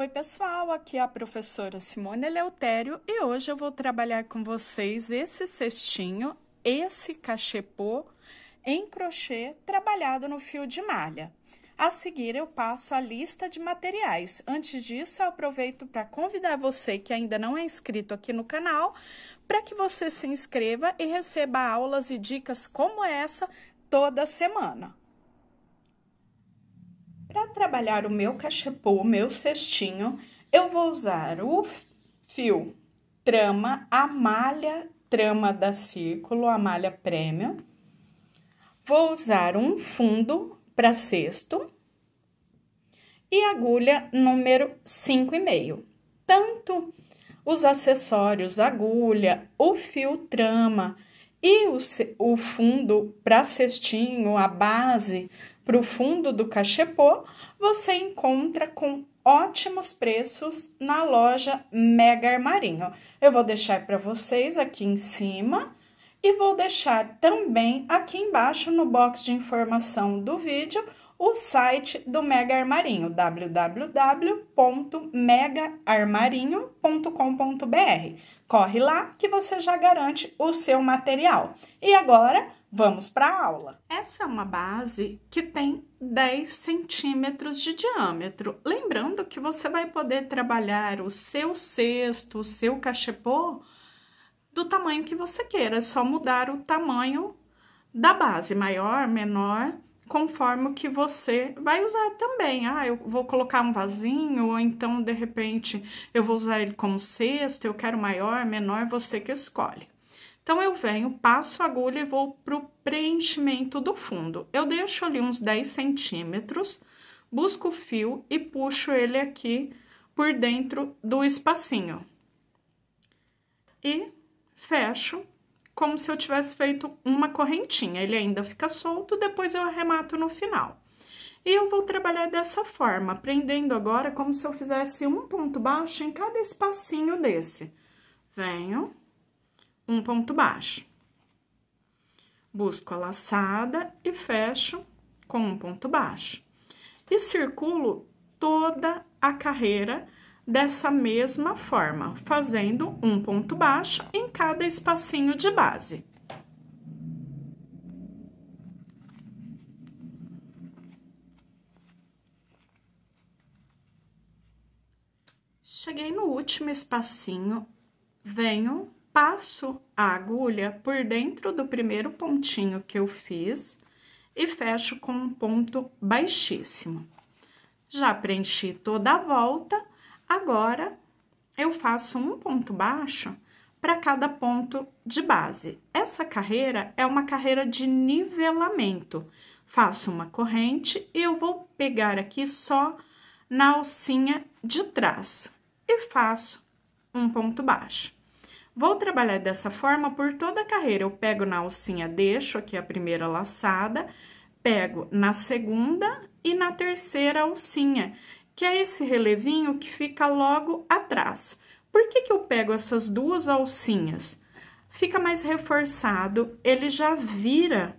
Oi, pessoal, aqui é a professora Simone Eleutério e hoje eu vou trabalhar com vocês esse cestinho, esse cachepô em crochê trabalhado no fio de malha. A seguir, eu passo a lista de materiais. Antes disso, eu aproveito para convidar você que ainda não é inscrito aqui no canal para que você se inscreva e receba aulas e dicas como essa toda semana para trabalhar o meu cachepô, o meu cestinho, eu vou usar o fio trama, a malha trama da círculo, a malha prêmio. Vou usar um fundo para cesto e agulha número 5,5. Tanto os acessórios, agulha, o fio trama e o, o fundo para cestinho, a base, para o fundo do cachepô, você encontra com ótimos preços na loja Mega Armarinho. Eu vou deixar para vocês aqui em cima e vou deixar também aqui embaixo no box de informação do vídeo o site do Mega Armarinho, www.megaarmarinho.com.br. Corre lá que você já garante o seu material. E agora, vamos para a aula. Essa é uma base que tem 10 centímetros de diâmetro. Lembrando que você vai poder trabalhar o seu cesto, o seu cachepô, do tamanho que você queira. É só mudar o tamanho da base, maior, menor conforme o que você vai usar também. Ah, eu vou colocar um vasinho, ou então, de repente, eu vou usar ele como cesto, eu quero maior, menor, você que escolhe. Então, eu venho, passo a agulha e vou pro preenchimento do fundo. Eu deixo ali uns 10 centímetros, busco o fio e puxo ele aqui por dentro do espacinho. E fecho como se eu tivesse feito uma correntinha. Ele ainda fica solto, depois eu arremato no final. E eu vou trabalhar dessa forma, prendendo agora como se eu fizesse um ponto baixo em cada espacinho desse. Venho, um ponto baixo. Busco a laçada e fecho com um ponto baixo. E circulo toda a carreira dessa mesma forma, fazendo um ponto baixo em cada espacinho de base. Cheguei no último espacinho, venho, passo a agulha por dentro do primeiro pontinho que eu fiz e fecho com um ponto baixíssimo. Já preenchi toda a volta Agora, eu faço um ponto baixo para cada ponto de base. Essa carreira é uma carreira de nivelamento. Faço uma corrente e eu vou pegar aqui só na alcinha de trás e faço um ponto baixo. Vou trabalhar dessa forma por toda a carreira. Eu pego na alcinha, deixo aqui a primeira laçada, pego na segunda e na terceira alcinha que é esse relevinho que fica logo atrás. Por que, que eu pego essas duas alcinhas? Fica mais reforçado, ele já vira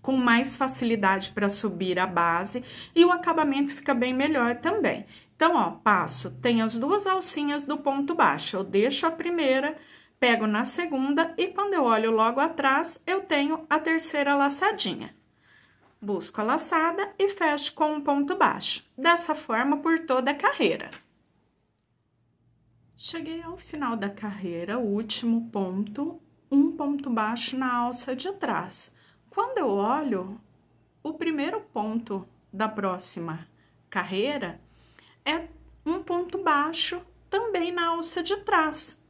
com mais facilidade para subir a base e o acabamento fica bem melhor também. Então, ó, passo, tem as duas alcinhas do ponto baixo, eu deixo a primeira, pego na segunda e quando eu olho logo atrás, eu tenho a terceira laçadinha busco a laçada e fecho com um ponto baixo. Dessa forma, por toda a carreira. Cheguei ao final da carreira, último ponto, um ponto baixo na alça de trás. Quando eu olho, o primeiro ponto da próxima carreira é um ponto baixo também na alça de trás.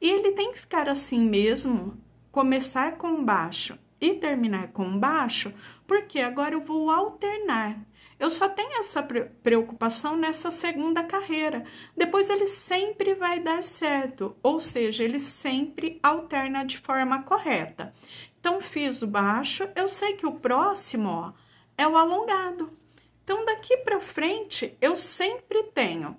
E ele tem que ficar assim mesmo, começar com baixo e terminar com baixo, porque agora eu vou alternar. Eu só tenho essa preocupação nessa segunda carreira. Depois ele sempre vai dar certo, ou seja, ele sempre alterna de forma correta. Então fiz o baixo, eu sei que o próximo ó, é o alongado. Então daqui para frente eu sempre tenho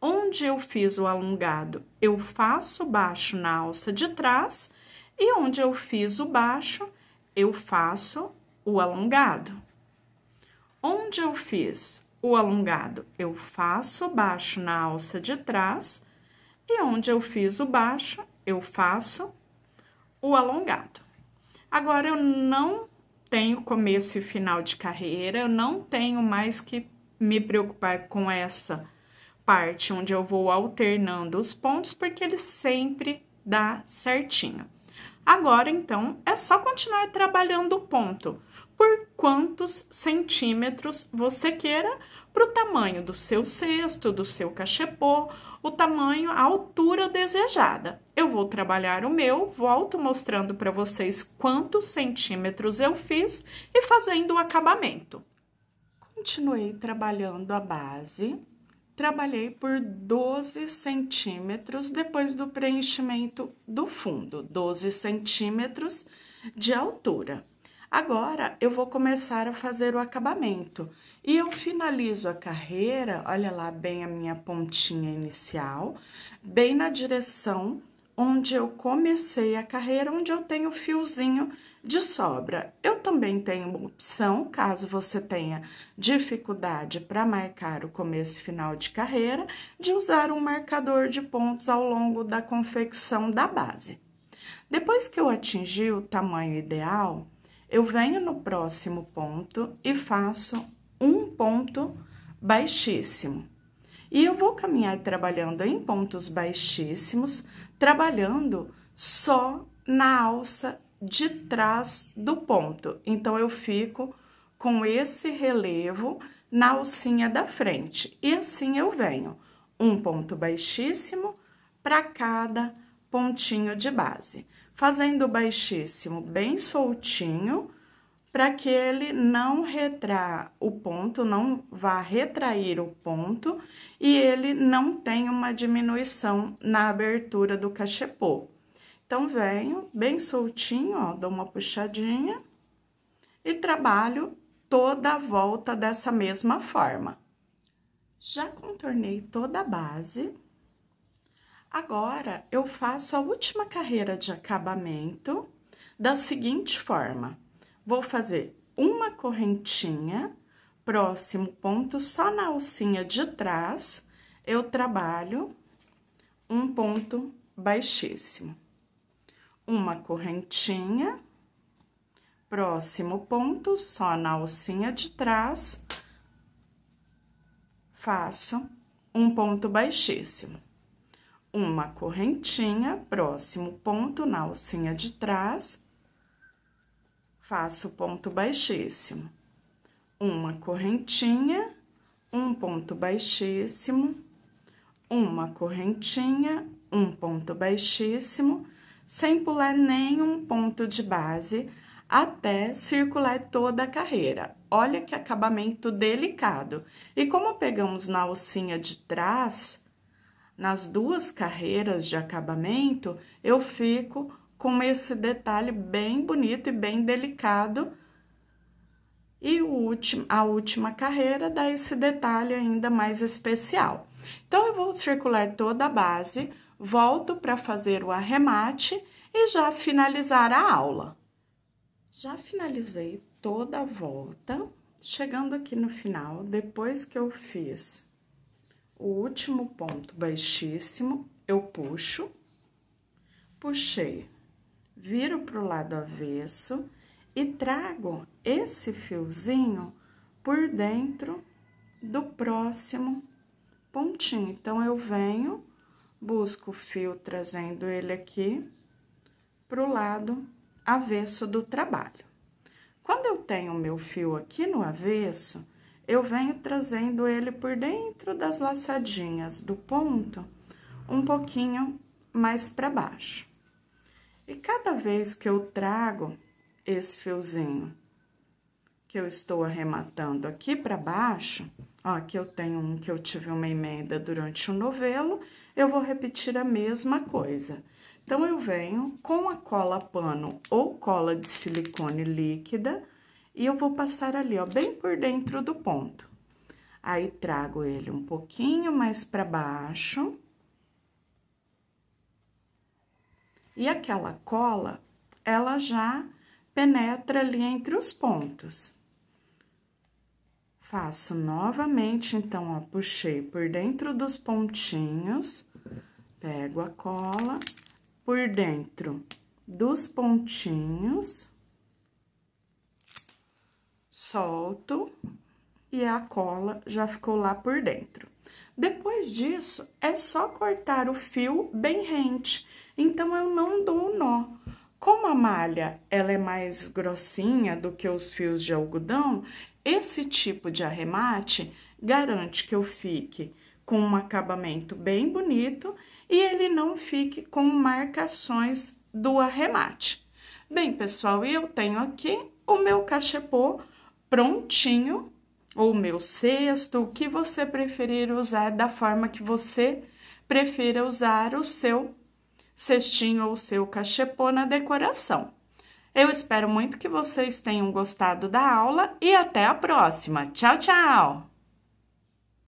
onde eu fiz o alongado, eu faço baixo na alça de trás e onde eu fiz o baixo, eu faço o alongado. Onde eu fiz o alongado, eu faço baixo na alça de trás. E onde eu fiz o baixo, eu faço o alongado. Agora, eu não tenho começo e final de carreira, eu não tenho mais que me preocupar com essa parte onde eu vou alternando os pontos, porque ele sempre dá certinho. Agora, então, é só continuar trabalhando o ponto por quantos centímetros você queira para o tamanho do seu cesto, do seu cachepô, o tamanho, a altura desejada. Eu vou trabalhar o meu, volto mostrando para vocês quantos centímetros eu fiz e fazendo o acabamento. Continuei trabalhando a base trabalhei por 12 centímetros depois do preenchimento do fundo, 12 centímetros de altura. Agora, eu vou começar a fazer o acabamento. E eu finalizo a carreira, olha lá bem a minha pontinha inicial, bem na direção onde eu comecei a carreira, onde eu tenho o fiozinho de sobra. Eu também tenho uma opção, caso você tenha dificuldade para marcar o começo e final de carreira, de usar um marcador de pontos ao longo da confecção da base. Depois que eu atingi o tamanho ideal, eu venho no próximo ponto e faço um ponto baixíssimo. E eu vou caminhar trabalhando em pontos baixíssimos, trabalhando só na alça de trás do ponto. Então, eu fico com esse relevo na alcinha da frente. E assim eu venho um ponto baixíssimo para cada pontinho de base. Fazendo baixíssimo bem soltinho, para que ele não retrá o ponto, não vá retrair o ponto e ele não tenha uma diminuição na abertura do cachepô. Então, venho bem soltinho, ó, dou uma puxadinha e trabalho toda a volta dessa mesma forma. Já contornei toda a base. Agora, eu faço a última carreira de acabamento da seguinte forma. Vou fazer uma correntinha, próximo ponto, só na alcinha de trás, eu trabalho um ponto baixíssimo uma correntinha, próximo ponto, só na alcinha de trás, faço um ponto baixíssimo. Uma correntinha, próximo ponto, na alcinha de trás, faço ponto baixíssimo. Uma correntinha, um ponto baixíssimo, uma correntinha, um ponto baixíssimo sem pular nenhum ponto de base, até circular toda a carreira. Olha que acabamento delicado. E como pegamos na alcinha de trás, nas duas carreiras de acabamento, eu fico com esse detalhe bem bonito e bem delicado. E último, a última carreira dá esse detalhe ainda mais especial. Então, eu vou circular toda a base Volto para fazer o arremate e já finalizar a aula. Já finalizei toda a volta, chegando aqui no final, depois que eu fiz o último ponto baixíssimo, eu puxo, puxei, viro para o lado avesso e trago esse fiozinho por dentro do próximo pontinho. Então, eu venho busco o fio trazendo ele aqui para o lado avesso do trabalho. Quando eu tenho o meu fio aqui no avesso, eu venho trazendo ele por dentro das laçadinhas do ponto, um pouquinho mais para baixo. E cada vez que eu trago esse fiozinho que eu estou arrematando aqui para baixo, ó, aqui eu tenho um que eu tive uma emenda durante o novelo, eu vou repetir a mesma coisa. Então, eu venho com a cola pano ou cola de silicone líquida e eu vou passar ali, ó, bem por dentro do ponto. Aí, trago ele um pouquinho mais para baixo. E aquela cola, ela já penetra ali entre os pontos. Faço novamente, então, ó, puxei por dentro dos pontinhos, pego a cola, por dentro dos pontinhos, solto e a cola já ficou lá por dentro. Depois disso, é só cortar o fio bem rente, então eu não dou nó. Como a malha ela é mais grossinha do que os fios de algodão, esse tipo de arremate garante que eu fique com um acabamento bem bonito e ele não fique com marcações do arremate. Bem, pessoal, eu tenho aqui o meu cachepô prontinho, ou meu cesto, o que você preferir usar da forma que você prefira usar o seu cestinho ou seu cachepô na decoração. Eu espero muito que vocês tenham gostado da aula e até a próxima. Tchau, tchau!